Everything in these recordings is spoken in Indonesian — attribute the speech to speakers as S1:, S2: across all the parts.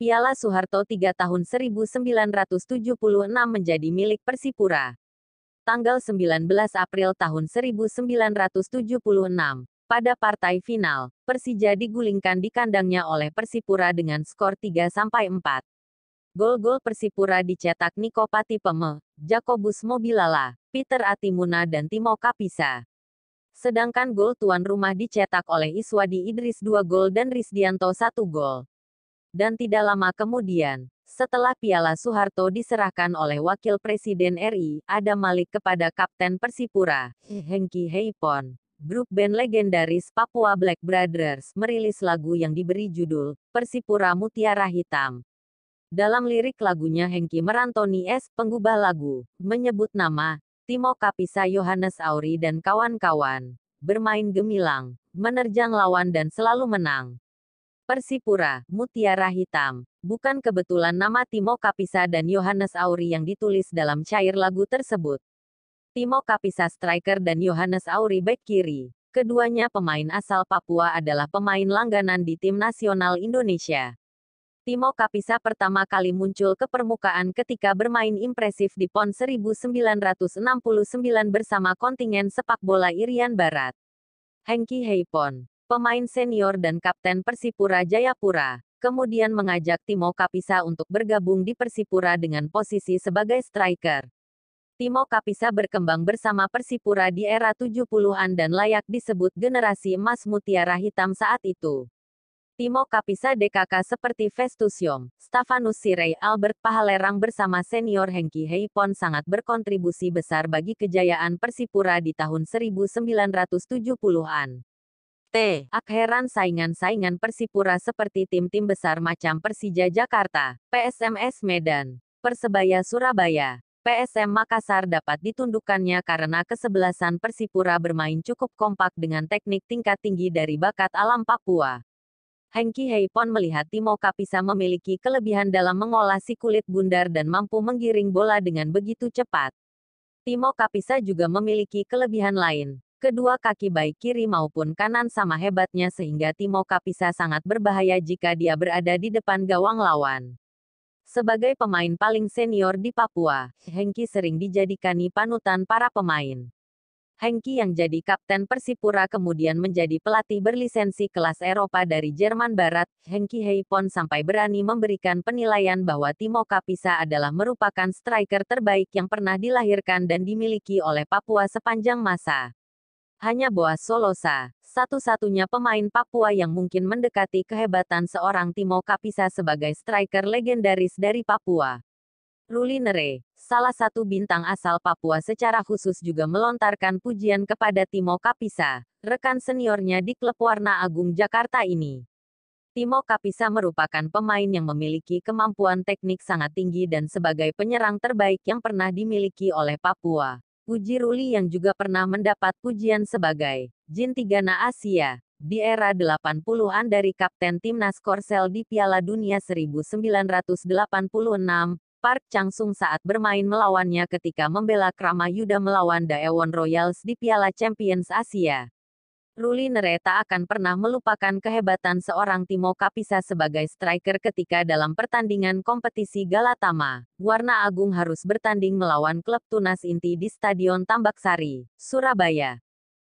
S1: Piala Soeharto 3 tahun 1976 menjadi milik Persipura. Tanggal 19 April tahun 1976, pada partai final, Persija digulingkan di kandangnya oleh Persipura dengan skor 3-4. Gol-gol Persipura dicetak Niko Patipeme, Jakobus Mobilala, Peter Atimuna dan Timo Kapisa. Sedangkan gol tuan rumah dicetak oleh Iswadi Idris 2 gol dan Rizdianto 1 gol. Dan tidak lama kemudian, setelah Piala Soeharto diserahkan oleh Wakil Presiden RI, Adam Malik kepada Kapten Persipura, Hengki Heipon, grup band legendaris Papua Black Brothers merilis lagu yang diberi judul Persipura Mutiara Hitam. Dalam lirik lagunya Hengki Merantoni S, penggubah lagu, menyebut nama Timo Kapisa Yohanes Auri dan kawan-kawan, bermain gemilang, menerjang lawan dan selalu menang. Persipura, Mutiara Hitam. Bukan kebetulan nama Timo Kapisa dan Yohanes Auri yang ditulis dalam cair lagu tersebut. Timo Kapisa striker dan Yohanes Auri bek kiri. Keduanya pemain asal Papua adalah pemain langganan di tim nasional Indonesia. Timo Kapisa pertama kali muncul ke permukaan ketika bermain impresif di PON 1969 bersama kontingen sepak bola Irian Barat. Hengki Heipon pemain senior dan kapten Persipura Jayapura, kemudian mengajak Timo Kapisa untuk bergabung di Persipura dengan posisi sebagai striker. Timo Kapisa berkembang bersama Persipura di era 70-an dan layak disebut generasi emas mutiara hitam saat itu. Timo Kapisa DKK seperti Festus Yong, Stefanus Sirey, Albert Pahalerang bersama senior Hengki Heipon sangat berkontribusi besar bagi kejayaan Persipura di tahun 1970-an. T. Ak heran saingan-saingan Persipura seperti tim-tim besar macam Persija Jakarta, PSMS Medan, Persebaya Surabaya, PSM Makassar dapat ditundukkannya karena kesebelasan Persipura bermain cukup kompak dengan teknik tingkat tinggi dari bakat alam Papua. Hengki Heipon melihat Timo Kapisa memiliki kelebihan dalam mengolah si kulit bundar dan mampu menggiring bola dengan begitu cepat. Timo Kapisa juga memiliki kelebihan lain, Kedua kaki baik kiri maupun kanan sama hebatnya sehingga Timo Kapisa sangat berbahaya jika dia berada di depan gawang lawan. Sebagai pemain paling senior di Papua, Hengki sering dijadikan panutan para pemain. Hengki yang jadi kapten Persipura kemudian menjadi pelatih berlisensi kelas Eropa dari Jerman Barat, Hengki Heipon sampai berani memberikan penilaian bahwa Timo Kapisa adalah merupakan striker terbaik yang pernah dilahirkan dan dimiliki oleh Papua sepanjang masa. Hanya Boas Solosa, satu-satunya pemain Papua yang mungkin mendekati kehebatan seorang Timo Kapisa sebagai striker legendaris dari Papua. Ruli Nere, salah satu bintang asal Papua secara khusus juga melontarkan pujian kepada Timo Kapisa, rekan seniornya di klub Warna Agung Jakarta ini. Timo Kapisa merupakan pemain yang memiliki kemampuan teknik sangat tinggi dan sebagai penyerang terbaik yang pernah dimiliki oleh Papua. Puji Ruli yang juga pernah mendapat pujian sebagai Jin Tigana Asia di era 80-an dari kapten timnas Korsel di Piala Dunia 1986, Park Chang Sung saat bermain melawannya ketika membela Krama Yuda melawan Daewon Royals di Piala Champions Asia. Ruli Nereta akan pernah melupakan kehebatan seorang Timo Kapisa sebagai striker ketika dalam pertandingan kompetisi Galatama, Warna Agung harus bertanding melawan klub Tunas Inti di Stadion Tambaksari, Surabaya.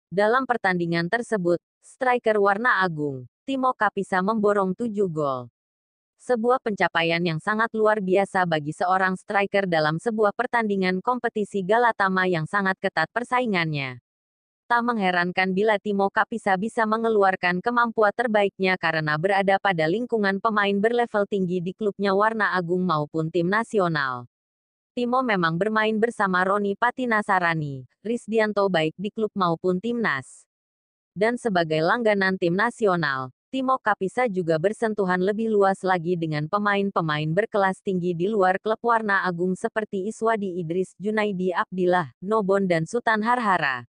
S1: Dalam pertandingan tersebut, striker Warna Agung, Timo Kapisa memborong tujuh gol. Sebuah pencapaian yang sangat luar biasa bagi seorang striker dalam sebuah pertandingan kompetisi Galatama yang sangat ketat persaingannya. Tak mengherankan bila Timo Kapisa bisa mengeluarkan kemampuan terbaiknya karena berada pada lingkungan pemain berlevel tinggi di klubnya warna agung maupun tim nasional. Timo memang bermain bersama Roni Patinasarani, Rizdianto baik di klub maupun timnas. Dan sebagai langganan tim nasional, Timo Kapisa juga bersentuhan lebih luas lagi dengan pemain-pemain berkelas tinggi di luar klub warna agung seperti Iswadi Idris, Junaidi Abdillah, Nobon dan Sultan Harhara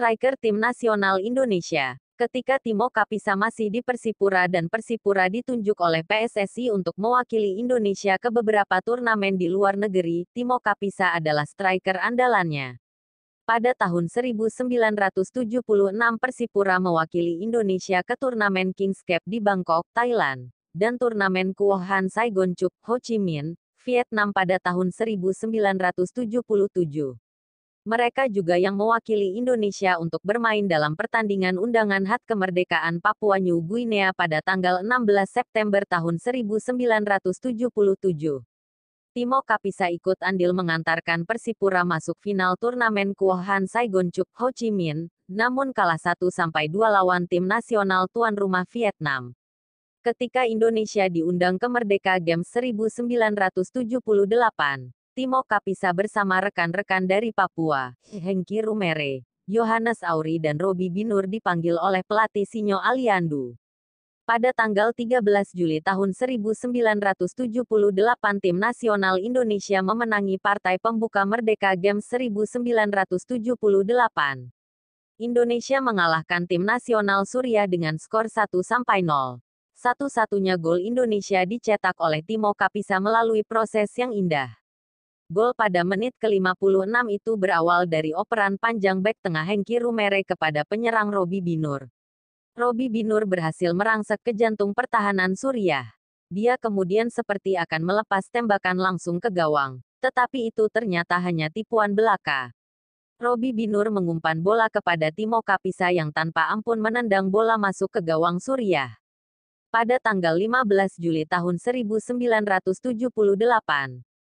S1: striker tim nasional Indonesia. Ketika Timo Kapisa masih di Persipura dan Persipura ditunjuk oleh PSSI untuk mewakili Indonesia ke beberapa turnamen di luar negeri, Timo Kapisa adalah striker andalannya. Pada tahun 1976 Persipura mewakili Indonesia ke turnamen Kings Cup di Bangkok, Thailand, dan turnamen Han Saigon Cup, Ho Chi Minh, Vietnam pada tahun 1977 mereka juga yang mewakili Indonesia untuk bermain dalam pertandingan undangan HAT kemerdekaan Papua New Guinea pada tanggal 16 September tahun 1977. Timo Kapisa ikut andil mengantarkan Persipura masuk final turnamen Kuohan Saigon Cup Ho Chi Minh, namun kalah 1 sampai 2 lawan tim nasional tuan rumah Vietnam. Ketika Indonesia diundang ke Merdeka Games 1978, Timo Kapisa bersama rekan-rekan dari Papua, Hengki Rumere, Yohanes Auri dan Robi Binur dipanggil oleh pelatih Sinyo Aliandu. Pada tanggal 13 Juli tahun 1978 tim nasional Indonesia memenangi partai pembuka Merdeka Games 1978. Indonesia mengalahkan tim nasional Suriah dengan skor 1 0. Satu-satunya gol Indonesia dicetak oleh Timo Kapisa melalui proses yang indah. Gol pada menit ke-56 itu berawal dari operan panjang bek tengah Hengki Rumere kepada penyerang Robi Binur. Robi Binur berhasil merangsek ke jantung pertahanan Suriah. Dia kemudian seperti akan melepas tembakan langsung ke gawang, tetapi itu ternyata hanya tipuan belaka. Robi Binur mengumpan bola kepada Timo Kapisa yang tanpa ampun menendang bola masuk ke gawang Suriah. Pada tanggal 15 Juli tahun 1978,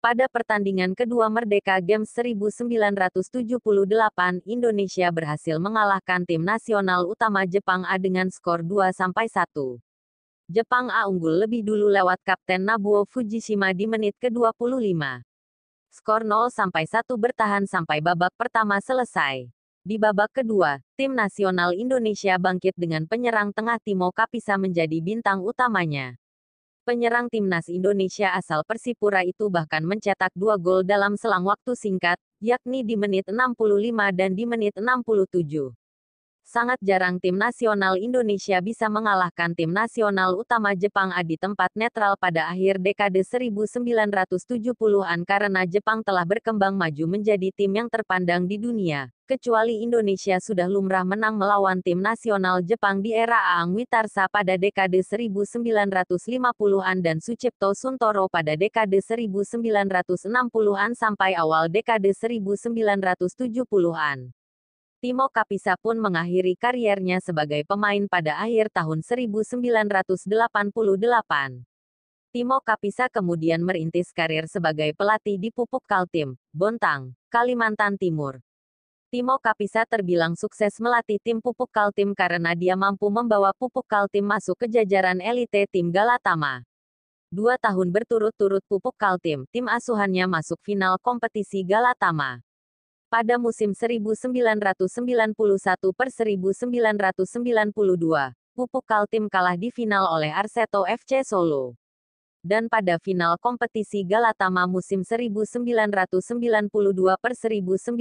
S1: pada pertandingan kedua Merdeka Games 1978, Indonesia berhasil mengalahkan tim nasional utama Jepang A dengan skor 2-1. Jepang A unggul lebih dulu lewat Kapten Nabuo Fujishima di menit ke-25. Skor 0-1 bertahan sampai babak pertama selesai. Di babak kedua, tim nasional Indonesia bangkit dengan penyerang tengah Timo Kapisa menjadi bintang utamanya. Penyerang timnas Indonesia asal Persipura itu bahkan mencetak dua gol dalam selang waktu singkat, yakni di menit 65 dan di menit 67. Sangat jarang tim nasional Indonesia bisa mengalahkan tim nasional utama Jepang di tempat netral pada akhir dekade 1970-an karena Jepang telah berkembang maju menjadi tim yang terpandang di dunia kecuali Indonesia sudah lumrah menang melawan tim nasional Jepang di era Aang Witarsa pada dekade 1950-an dan Sucipto Suntoro pada dekade 1960-an sampai awal dekade 1970-an. Timo Kapisa pun mengakhiri kariernya sebagai pemain pada akhir tahun 1988. Timo Kapisa kemudian merintis karir sebagai pelatih di Pupuk Kaltim, Bontang, Kalimantan Timur. Timo Kapisa terbilang sukses melatih tim pupuk Kaltim karena dia mampu membawa pupuk Kaltim masuk ke jajaran elite tim Galatama. Dua tahun berturut-turut pupuk Kaltim, tim asuhannya masuk final kompetisi Galatama. Pada musim 1991 per 1992, pupuk Kaltim kalah di final oleh Arseto FC Solo dan pada final kompetisi Galatama musim 1992 per 1993,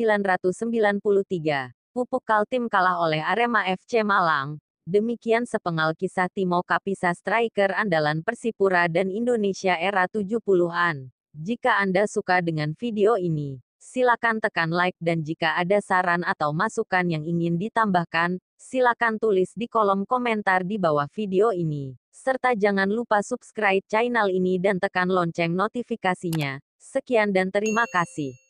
S1: pupuk Kaltim kalah oleh Arema FC Malang. Demikian sepengal kisah Timo Kapisa striker andalan Persipura dan Indonesia era 70-an. Jika Anda suka dengan video ini, silakan tekan like dan jika ada saran atau masukan yang ingin ditambahkan, silakan tulis di kolom komentar di bawah video ini serta jangan lupa subscribe channel ini dan tekan lonceng notifikasinya. Sekian dan terima kasih.